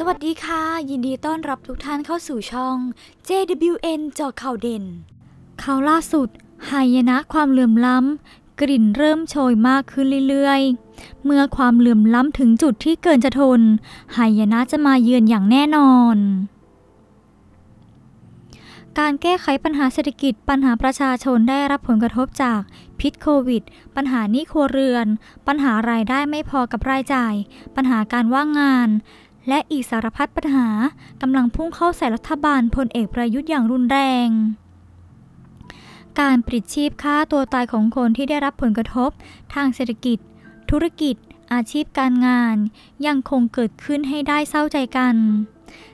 สวัสดีค่ะ ยินดีต้อนรับทุกท่านเข้าสู่ช่อง JWN จอข่าวเด่นข่าวล่าสุดหายนะความเหลื่อมล้ำ กลิ่นเริ่มโชยมากขึ้นเรื่อย ๆ เมื่อความเหลื่อมล้ำถึงจุดที่เกินจะทนหายนะจะมาเยือนอย่างแน่นอน การแก้ไขปัญหาเศรษฐกิจ ปัญหาประชาชนได้รับผลกระทบจากพิษโควิด ปัญหาหนี้ครัวเรือน ปัญหารายได้ไม่พอกับรายจ่าย ปัญหาการว่างงานและอีกสารพัดปัญหากำลังพุ่งเข้าใส่รัฐบาลพลเอกประยุทธ์อย่างรุนแรง การปลิดชีพค่าตัวตายของคนที่ได้รับผลกระทบทางเศรษฐกิจ ธุรกิจ อาชีพการงาน ยังคงเกิดขึ้นให้ได้เศร้าใจกัน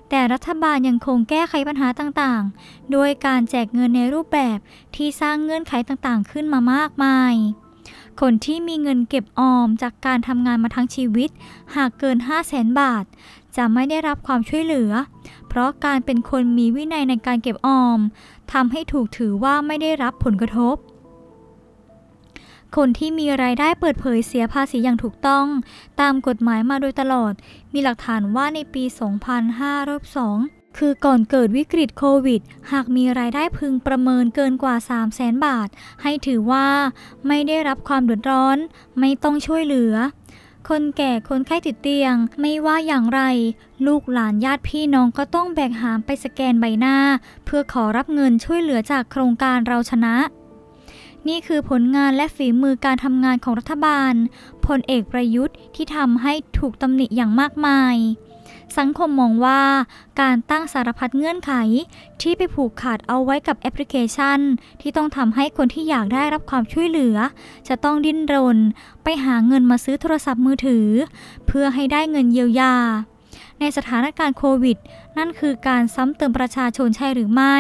แต่รัฐบาลยังคงแก้ไขปัญหาต่างๆ โดยการแจกเงินในรูปแบบที่สร้างเงื่อนไขต่างๆ ขึ้นมามากมาย คนที่มีเงินเก็บออมจากการทำงานมาทั้งชีวิต หากเกิน 5 0 0แสนบาทจะไม่ได้รับความช่วยเหลือ เพราะการเป็นคนมีวินัยในการเก็บออมทำให้ถูกถือว่าไม่ได้รับผลกระทบ คนที่มีรายได้เปิดเผยเสียภาษีอย่างถูกต้อง ตามกฎหมายมาโดยตลอด มีหลักฐานว่าในปี 2502คือก่อนเกิดวิกฤตโควิด หากมีรายได้พึงประเมินเกินกว่า 3 0 0แสนบาท ให้ถือว่าไม่ได้รับความเดือดร้อน ไม่ต้องช่วยเหลือคนแก่คนไข้ติดเตียงไม่ว่าอย่างไร ลูกหลานญาติพี่น้องก็ต้องแบกหามไปสแกนใบหน้า เพื่อขอรับเงินช่วยเหลือจากโครงการเราชนะ นี่คือผลงานและฝีมือการทำงานของรัฐบาลพลเอกประยุทธ์ที่ทำให้ถูกตำหนิอย่างมากมายสังคมมองว่าการตั้งสารพัดเงื่อนไขที่ไปผูกขาดเอาไว้กับแอปพลิเคชัน ที่ต้องทำให้คนที่อยากได้รับความช่วยเหลือ จะต้องดิ้นรน ไปหาเงินมาซื้อโทรศัพท์มือถือ เพื่อให้ได้เงินเยียวยา ในสถานการณ์โควิดนั่นคือการซ้ำเติมประชาชนใช่หรือไม่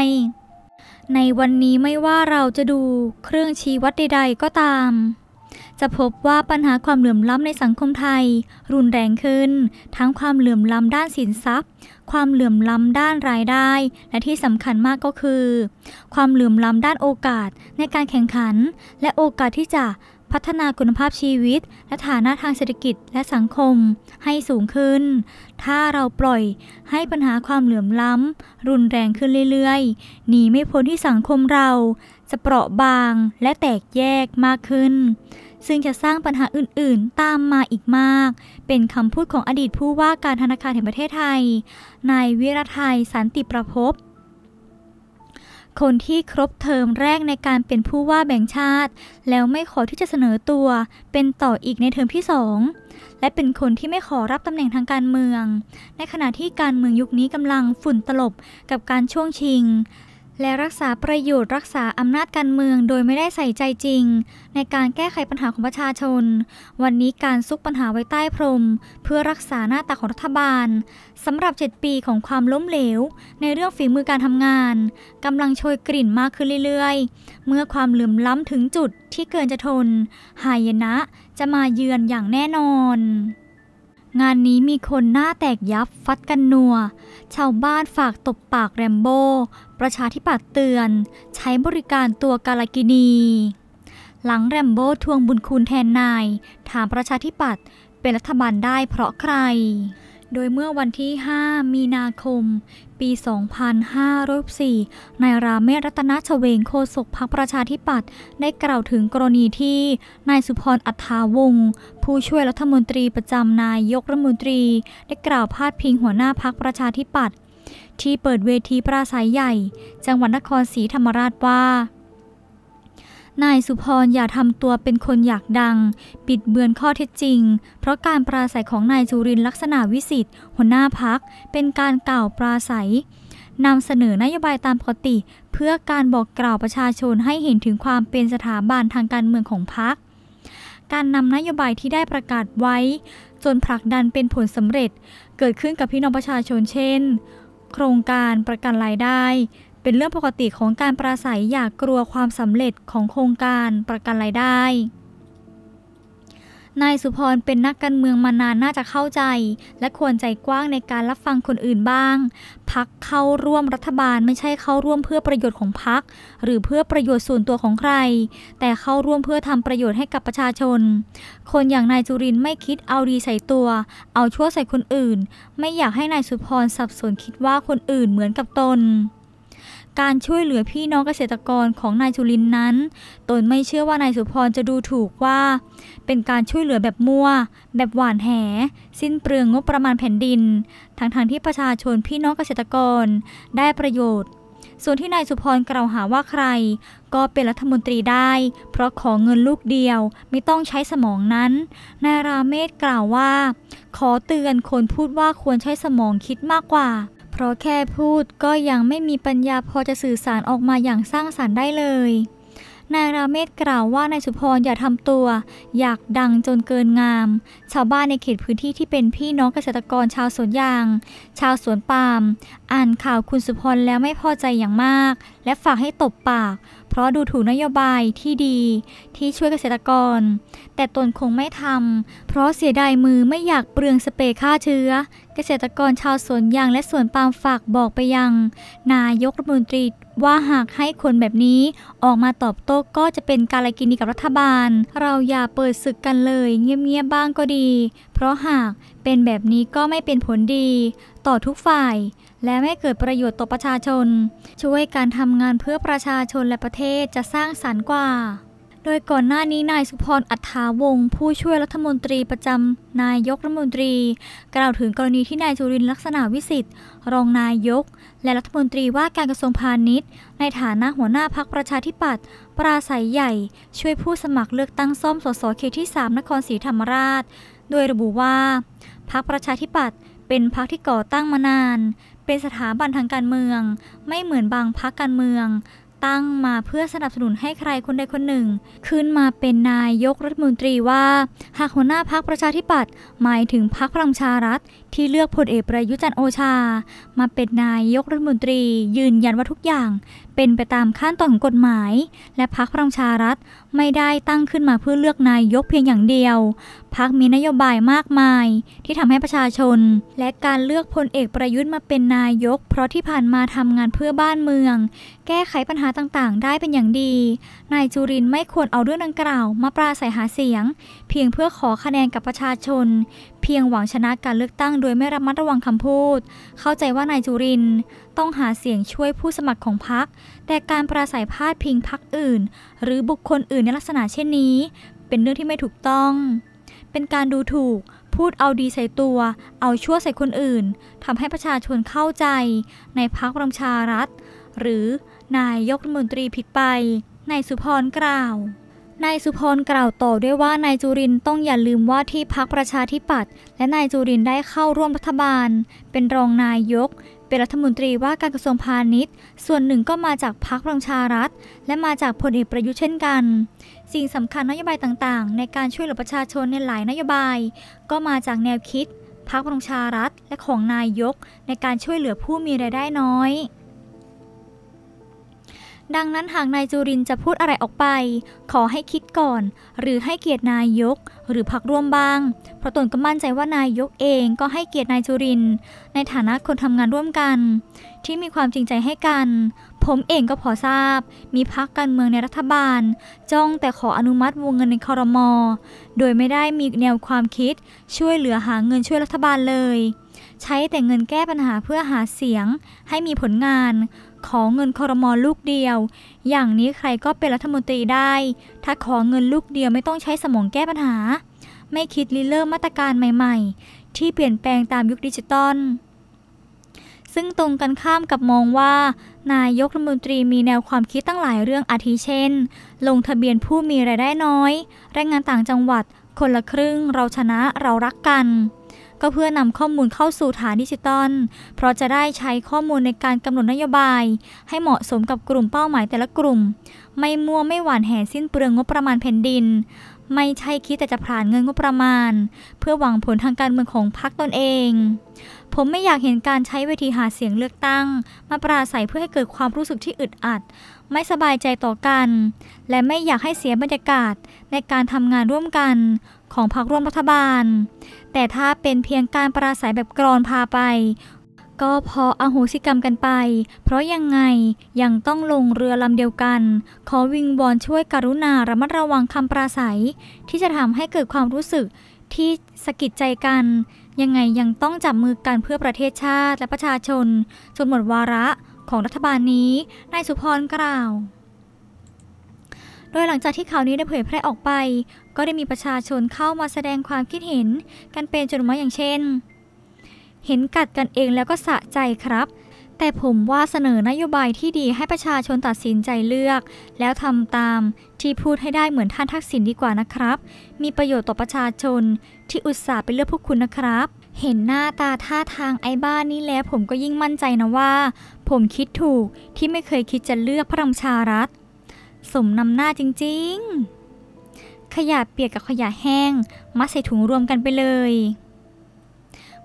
ในวันนี้ไม่ว่าเราจะดูเครื่องชี้วัดใดๆก็ตามจะพบว่าปัญหาความเหลื่อมล้ำในสังคมไทย รุนแรงขึ้น ทั้งความเหลื่อมล้ำด้านสินทรัพย์ ความเหลื่อมล้ำด้านรายได้ และที่สำคัญมากก็คือ ความเหลื่อมล้ำด้านโอกาสในการแข่งขัน และโอกาสที่จะพัฒนาคุณภาพชีวิตและฐานะทางเศรษฐกิจและสังคมให้สูงขึ้น ถ้าเราปล่อยให้ปัญหาความเหลื่อมล้ำรุนแรงขึ้นเรื่อยๆหนีไม่พ้นที่สังคมเรา จะเปราะบางและแตกแยกมากขึ้นซึ่งจะสร้างปัญหาอื่น ๆ ตามมาอีกมาก เป็นคำพูดของอดีตผู้ว่าการธนาคารแห่งประเทศไทย นายวิรไทยสันติประพบคนที่ครบเทอมแรกในการเป็นผู้ว่าแบ่งชาติ แล้วไม่ขอที่จะเสนอตัวเป็นต่ออีกในเทอมที่สอง และเป็นคนที่ไม่ขอรับตำแหน่งทางการเมือง ในขณะที่การเมืองยุคนี้กำลังฝุ่นตลบกับการช่วงชิงและรักษาประโยชน์รักษาอำนาจการเมืองโดยไม่ได้ใส่ใจจริง ในการแก้ไขปัญหาของประชาชน วันนี้การซุกปัญหาไว้ใต้พรม เพื่อรักษาหน้าตาของรัฐบาลสำหรับ7ปีของความล้มเหลว ในเรื่องฝีมือการทำงานกำลังโชยกลิ่นมากขึ้นเรื่อยๆ เมื่อความเหลื่อมล้ำถึงจุดที่เกินจะทน หายนะจะมาเยือนอย่างแน่นอนงานนี้มีคนหน้าแตกยับฟัดกันนัว ชาวบ้านฝากตบปากแรมโบ้ ประชาธิปัตย์เตือนใช้บริการตัวกาลกินี หลังแรมโบ้ทวงบุญคุณแทนนาย ถามประชาธิปัตย์เป็นรัฐบาลได้เพราะใครโดยเมื่อวันที่ 5 มีนาคม ปี 2504นายราเมศรัตนชเวงโคศกพักประชาธิปัตย์ได้กล่าวถึงกรณีที่นายสุพรอัฏฐาวงศ์ผู้ช่วยรัฐมนตรีประจำนายกรัฐมนตรี ได้กล่าวพาดพิงหัวหน้าพักประชาธิปัตย์ที่เปิดเวทีปราศัยใหญ่ จังหวัดนครศรีธรรมราชว่านายสุพรอย่าทำตัวเป็นคนอยากดัง ปิดเบือนข้อเท็จจริง เพราะการปราศัยของนายจุรินลักษณะวิสิทธิ์ หัวหน้าพักเป็นการกล่าวปราศัยนำเสนอนโยบายตามปกติ เพื่อการบอกกล่าวประชาชนให้เห็นถึงความเป็นสถาบันทางการเมืองของพัก การนำนโยบายที่ได้ประกาศไว้ จนผลักดันเป็นผลสำเร็จ เกิดขึ้นกับพี่น้องประชาชนเช่น โครงการประกันรายได้เป็นเรื่องปกติของการปราศัยอยากกลัวความสำเร็จของโครงการประกันรายได้ นายสุพรเป็นนักการเมืองมานานน่าจะเข้าใจ และควรใจกว้างในการรับฟังคนอื่นบ้าง พักเข้าร่วมรัฐบาลไม่ใช่เข้าร่วมเพื่อประโยชน์ของพัก หรือเพื่อประโยชน์ส่วนตัวของใคร แต่เข้าร่วมเพื่อทำประโยชน์ให้กับประชาชน คนอย่างนายจุรินไม่คิดเอาดีใส่ตัว เอาชั่วใส่คนอื่น ไม่อยากให้นายสุพรสับสนคิดว่าคนอื่นเหมือนกับตนการช่วยเหลือพี่น้องเกษตรกรของนายสุลินนั้น ตนไม่เชื่อว่านายสุพรจะดูถูกว่า เป็นการช่วยเหลือแบบมั่ว แบบหวานแห สิ้นเปลืองงบประมาณแผ่นดิน ทั้งๆทที่ประชาชนพี่น้องเกษตรกร ได้ประโยชน์ ส่วนที่นายสุพรกล่าวหาว่าใคร ก็เป็นรัฐมนตรีได้ เพราะของเงินลูกเดียวไม่ต้องใช้สมองนั้นนายราเมศกล่าวว่า ขอเตือนคนพูดว่าควรใช้สมองคิดมากกว่าเพราะแค่พูดก็ยังไม่มีปัญญาพอจะสื่อสารออกมาอย่างสร้างสารรค์ได้เลยนายราเมศกล่าวว่านายสุพรอย่าทำตัวอยากดังจนเกินงาม ชาวบ้านในเขตพื้นที่ที่เป็นพี่น้องเกษตรกรชาวสวนยาง ชาวสวนปาล์มอ่านข่าวคุณสุพรแล้วไม่พอใจอย่างมาก และฝากให้ตบปาก เพราะดูถูกนโยบายที่ดีที่ช่วยเกษตรกร แต่ตนคงไม่ทำเพราะเสียดายมือไม่อยากเปลืองสเปรย์ฆ่าเชื้อ เกษตรกรชาวสวนยางและสวนปาล์มฝากบอกไปยัง นายกรัฐมนตรีว่าหากให้คนแบบนี้ออกมาตอบโต้ก็จะเป็นการกินีกับรัฐบาล เราอย่าเปิดศึกกันเลย เงียบๆบ้างก็ดี เพราะหากเป็นแบบนี้ก็ไม่เป็นผลดี ต่อทุกฝ่าย และไม่เกิดประโยชน์ต่อประชาชน ช่วยการทำงานเพื่อประชาชนและประเทศจะสร้างสรรค์กว่าโดยก่อนหน้านี้นายสุพรอัฐาวงศ์ผู้ช่วยรัฐมนตรีประจำนายกรัฐมนตรี กล่าวถึงกรณีที่นายจุรินลักษณะวิสิทธิ์ รองนายก และรัฐมนตรีว่าการกระทรวงพาณิชย์ ในฐานะหัวหน้าพักประชาธิปัตย์ปราศัยใหญ่ ช่วยผู้สมัครเลือกตั้งซ่อมสสเขตที่ 3นครศรีธรรมราชโดยระบุว่า พักประชาธิปัตย์เป็นพักที่ก่อตั้งมานาน เป็นสถาบันทางการเมือง ไม่เหมือนบางพักการเมืองตั้งมาเพื่อสนับสนุนให้ใครคนใดคนหนึ่ง ขึ้นมาเป็นนายกรัฐมนตรีว่า หากหัวหน้าพักประชาธิปัตย์หมายถึงพักพลังชารัฐที่เลือกพลเอกประยุจันโอชา มาเป็นนายกรัฐมนตรี ยืนยันว่าทุกอย่าง เป็นไปตามขั้นตอนของกฎหมาย และพักพลังชารัฐไม่ได้ตั้งขึ้นมาเพื่อเลือกนายกเพียงอย่างเดียวพักมีนโยบายมากมายที่ทำให้ประชาชนและการเลือกพลเอกประยุทธ์มาเป็นนายกเพราะที่ผ่านมาทำงานเพื่อบ้านเมืองแก้ไขปัญหาต่างๆ ได้เป็นอย่างดี นายจุรินไม่ควรเอาเรื่องดังกล่าวมาปราศัยหาเสียง เพียงเพื่อขอคะแนนกับประชาชน เพียงหวังชนะการเลือกตั้งโดยไม่ระมัดระวังคำพูด เข้าใจว่านายจุรินต้องหาเสียงช่วยผู้สมัครของพรรคแต่การปราศัยพาดพิงพรรคอื่น หรือบุคคลอื่นในลักษณะเช่นนี้ เป็นเรื่องที่ไม่ถูกต้อง เป็นการดูถูก พูดเอาดีใส่ตัว เอาชั่วใส่คนอื่นทำให้ประชาชนเข้าใจ ในพักครงชารัฐหรือนายยกรัฐมนตรีผิดไป นายสุพรกล่าว นายสุพรกล่าวต่อด้วยว่านายจุรินต้องอย่าลืมว่าที่พักประชาธิปัตย์และนายจุรินได้เข้าร่วมรัฐบาล เป็นรองนายยก เป็นรัฐมนตรีว่าการกระทรวงพาณิชย์ ส่วนหนึ่งก็มาจากพักลังชารัฐ และมาจากพลเอกประยุทธ์เช่นกัน สิ่งสำคัญนโยบายต่างๆ ในการช่วยเหลือประชาชนในหลายนโยบาย ก็มาจากแนวคิดพักลังชารัฐ และของนายยกในการช่วยเหลือผู้มีรายได้น้อยดังนั้นหากนายจุรินจะพูดอะไรออกไป ขอให้คิดก่อน หรือให้เกียรตินายก หรือพักร่วมบ้าง เพราะตนก็มั่นใจว่านายกเองก็ให้เกียรตินายจุรินในฐานะคนทำงานร่วมกัน ที่มีความจริงใจให้กัน ผมเองก็พอทราบ มีพักการเมืองในรัฐบาล จ้องแต่ขออนุมัติวงเงินในคอรมอ โดยไม่ได้มีแนวความคิด ช่วยเหลือหาเงินช่วยรัฐบาลเลย ใช้แต่เงินแก้ปัญหาเพื่อหาเสียง ให้มีผลงานขอเงินคอรมอลูกเดียว อย่างนี้ใครก็เป็นรัฐมนตรีได้ ถ้าขอเงินลูกเดียวไม่ต้องใช้สมองแก้ปัญหา ไม่คิดริเริ่มมาตรการใหม่ ๆ ที่เปลี่ยนแปลงตามยุคดิจิตอลซึ่งตรงกันข้ามกับมองว่า นายกรัฐมนตรีมีแนวความคิดตั้งหลายเรื่องอาทิเช่น ลงทะเบียนผู้มีไรายได้น้อย แรงงานต่างจังหวัด คนละครึ่งเราชนะเรารักกันก็เพื่อนำข้อมูลเข้าสู่ฐานดิจิตอล เพราะจะได้ใช้ข้อมูลในการกำหนดนโยบาย ให้เหมาะสมกับกลุ่มเป้าหมายแต่ละกลุ่ม ไม่มัวไม่หวานแห่สิ้นเปลืองงบประมาณแผ่นดิน ไม่ใช่คิดแต่จะผ่านเงินงบประมาณ เพื่อหวังผลทางการเมืองของพรรคตนเองผมไม่อยากเห็นการใช้เวทีหาเสียงเลือกตั้งมาปราศัยเพื่อให้เกิดความรู้สึกที่อึดอัด ไม่สบายใจต่อกัน และไม่อยากให้เสียบรรยากาศในการทำงานร่วมกันของพรรคร่วมรัฐบาล แต่ถ้าเป็นเพียงการปราศัยแบบกรอนพาไป ก็พออโหสิกรรมกันไป เพราะยังไงยังต้องลงเรือลำเดียวกัน ขอวิงบอลช่วยกรุณาระมัดระวังคำปราศัย ที่จะทำให้เกิดความรู้สึกที่สะกิดใจกันยังไงยังต้องจับมือกันเพื่อประเทศชาติ และประชาชน จนหมดวาระของรัฐบาลนี้ นายสุพรกล่าว โดยหลังจากที่ข่าวนี้ได้เผยแพร่ออกไป ก็ได้มีประชาชนเข้ามาแสดงความคิดเห็นกันเป็นจนมาอย่างเช่น เห็นกัดกันเองแล้วก็สะใจครับแต่ผมว่าเสนอนโยบายที่ดีให้ประชาชนตัดสินใจเลือก แล้วทำตาม ที่พูดให้ได้เหมือนท่านทักษิณดีกว่านะครับ มีประโยชน์ต่อประชาชนที่อุตส่าห์ไปเลือกพวกคุณนะครับ เห็นหน้าตาท่าทางไอ้บ้านนี้แล้วผมก็ยิ่งมั่นใจนะว่า ผมคิดถูกที่ไม่เคยคิดจะเลือกพระรามชารัฐ สมนำหน้าจริงๆ ขยะเปียกกับขยะแห้ง มัดใส่ถุงรวมกันไปเลย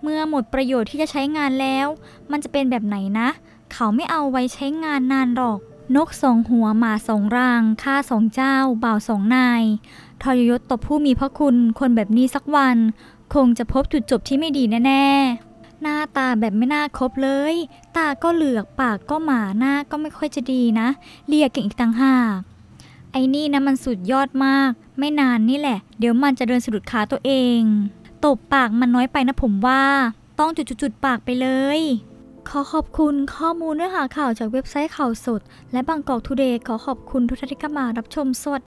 เมื่อหมดประโยชน์ที่จะใช้งานแล้ว มันจะเป็นแบบไหนนะ เขาไม่เอาไว้ใช้งานนานหรอก นกสองหัวหมาสองรางข้าสองเจ้า บ่าวสองนายทรยศตบผู้มีพระคุณคนแบบนี้สักวัน คงจะพบจุดจบที่ไม่ดีแน่ ๆ หน้าตาแบบไม่น่าคบเลย ตาก็เหลือก ปากก็หมา หน้าก็ไม่ค่อยจะดีนะ เรียกเก่งอีกต่างหาก ไอ้นี่นะมันสุดยอดมาก ไม่นานนี่แหละ เดี๋ยวมันจะเดินสะดุดขาตัวเองตบปากมันน้อยไปนะผมว่าต้องจุดๆปากไปเลย ขอขอบคุณข้อมูลเนื้อหาข่าวจากเว็บไซต์ข่าวสด และบางกอกทูเดย์ขอขอบคุณทุกท่านที่เข้ามารับชมสวด